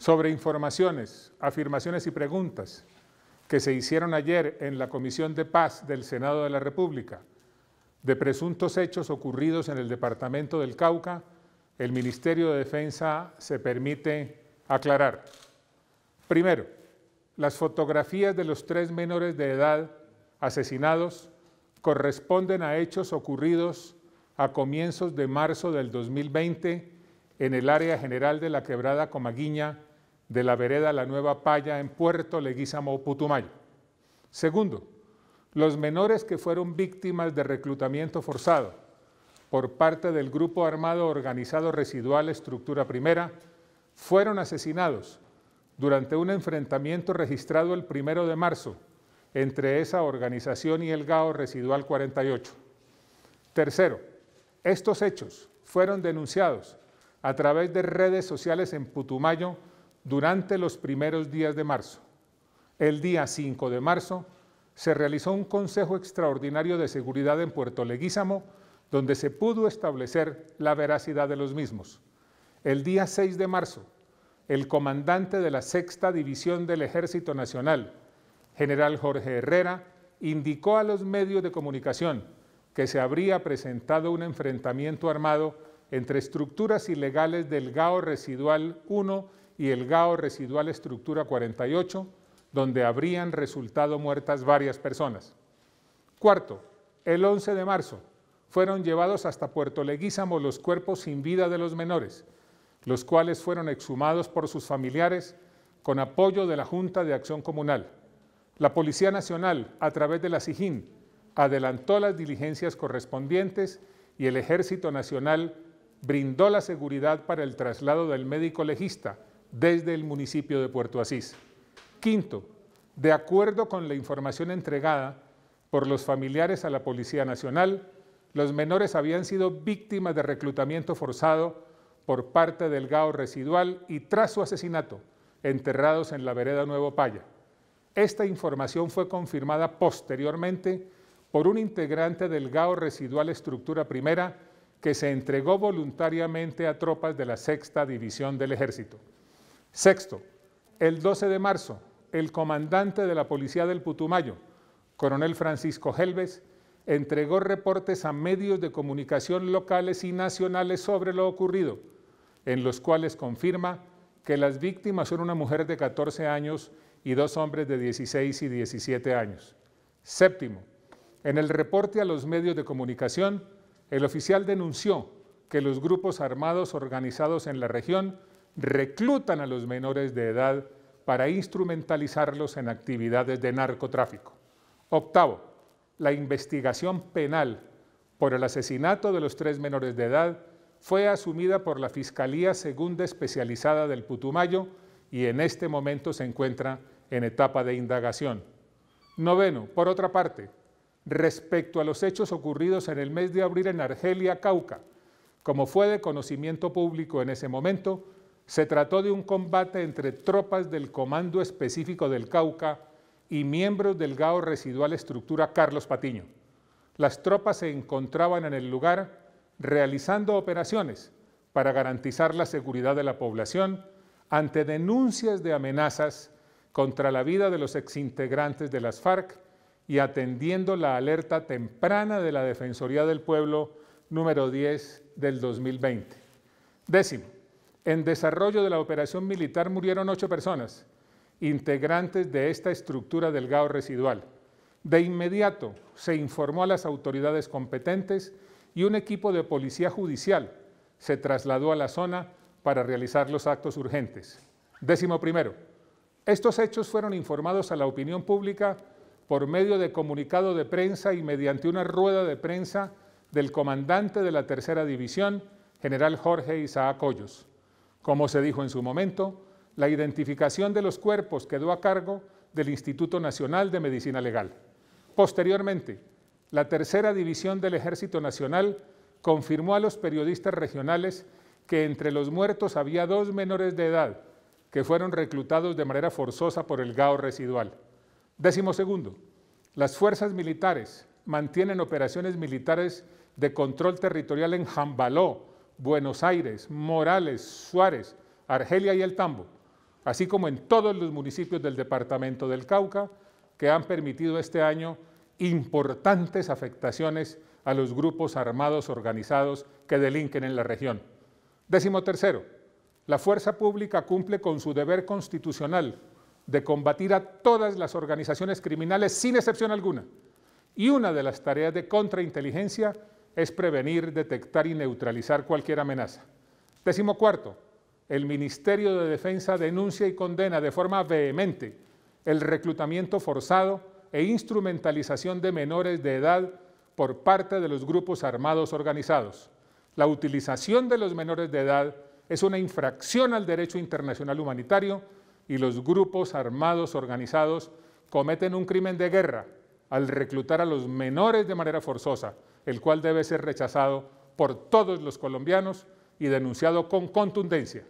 sobre informaciones, afirmaciones y preguntas que se hicieron ayer en la Comisión de Paz del Senado de la República de presuntos hechos ocurridos en el Departamento del Cauca, el Ministerio de Defensa se permite aclarar. Primero, las fotografías de los tres menores de edad asesinados corresponden a hechos ocurridos a comienzos de marzo del 2020 en el área general de la quebrada Comaguiña, de la vereda La Nueva Paya en Puerto Leguízamo, Putumayo. Segundo, los menores que fueron víctimas de reclutamiento forzado por parte del Grupo Armado Organizado Residual Estructura Primera fueron asesinados durante un enfrentamiento registrado el primero de marzo entre esa organización y el GAO Residual 48. Tercero, estos hechos fueron denunciados a través de redes sociales en Putumayo durante los primeros días de marzo. El día 5 de marzo se realizó un Consejo Extraordinario de Seguridad en Puerto Leguízamo, donde se pudo establecer la veracidad de los mismos. El día 6 de marzo, el comandante de la Sexta División del Ejército Nacional, general Jorge Herrera, indicó a los medios de comunicación que se habría presentado un enfrentamiento armado entre estructuras ilegales del GAO Residual 1 y el GAO residual estructura 48, donde habrían resultado muertas varias personas. Cuarto, el 11 de marzo fueron llevados hasta Puerto Leguízamo los cuerpos sin vida de los menores, los cuales fueron exhumados por sus familiares con apoyo de la Junta de Acción Comunal. La Policía Nacional, a través de la sigin adelantó las diligencias correspondientes y el Ejército Nacional brindó la seguridad para el traslado del médico legista, desde el municipio de Puerto Asís. Quinto, de acuerdo con la información entregada por los familiares a la Policía Nacional, los menores habían sido víctimas de reclutamiento forzado por parte del GAO residual y tras su asesinato, enterrados en la vereda Nuevo Paya. Esta información fue confirmada posteriormente por un integrante del GAO residual Estructura Primera que se entregó voluntariamente a tropas de la Sexta División del Ejército. Sexto, el 12 de marzo, el comandante de la Policía del Putumayo, coronel Francisco Helves, entregó reportes a medios de comunicación locales y nacionales sobre lo ocurrido, en los cuales confirma que las víctimas son una mujer de 14 años y dos hombres de 16 y 17 años. Séptimo, en el reporte a los medios de comunicación, el oficial denunció que los grupos armados organizados en la región reclutan a los menores de edad para instrumentalizarlos en actividades de narcotráfico. Octavo, la investigación penal por el asesinato de los tres menores de edad fue asumida por la Fiscalía Segunda Especializada del Putumayo y en este momento se encuentra en etapa de indagación. Noveno, por otra parte, respecto a los hechos ocurridos en el mes de abril en Argelia, Cauca, como fue de conocimiento público en ese momento, se trató de un combate entre tropas del Comando Específico del Cauca y miembros del GAO Residual Estructura Carlos Patiño. Las tropas se encontraban en el lugar realizando operaciones para garantizar la seguridad de la población ante denuncias de amenazas contra la vida de los exintegrantes de las FARC y atendiendo la alerta temprana de la Defensoría del Pueblo número 10 del 2020. Décimo, en desarrollo de la operación militar murieron ocho personas, integrantes de esta estructura del GAO residual. De inmediato se informó a las autoridades competentes y un equipo de policía judicial se trasladó a la zona para realizar los actos urgentes. Décimo primero, estos hechos fueron informados a la opinión pública por medio de comunicado de prensa y mediante una rueda de prensa del comandante de la Tercera División, general Jorge Isaac Hoyos. Como se dijo en su momento, la identificación de los cuerpos quedó a cargo del Instituto Nacional de Medicina Legal. Posteriormente, la tercera división del Ejército Nacional confirmó a los periodistas regionales que entre los muertos había dos menores de edad que fueron reclutados de manera forzosa por el GAO residual. Décimo segundo, las fuerzas militares mantienen operaciones militares de control territorial en Jambaló, Buenos Aires, Morales, Suárez, Argelia y El Tambo, así como en todos los municipios del departamento del Cauca, que han permitido este año importantes afectaciones a los grupos armados organizados que delinquen en la región. Décimo tercero, la fuerza pública cumple con su deber constitucional de combatir a todas las organizaciones criminales sin excepción alguna. Y una de las tareas de contrainteligencia es prevenir, detectar y neutralizar cualquier amenaza. Décimo cuarto, el Ministerio de Defensa denuncia y condena de forma vehemente el reclutamiento forzado e instrumentalización de menores de edad por parte de los grupos armados organizados. La utilización de los menores de edad es una infracción al derecho internacional humanitario y los grupos armados organizados cometen un crimen de guerra al reclutar a los menores de manera forzosa el cual debe ser rechazado por todos los colombianos y denunciado con contundencia.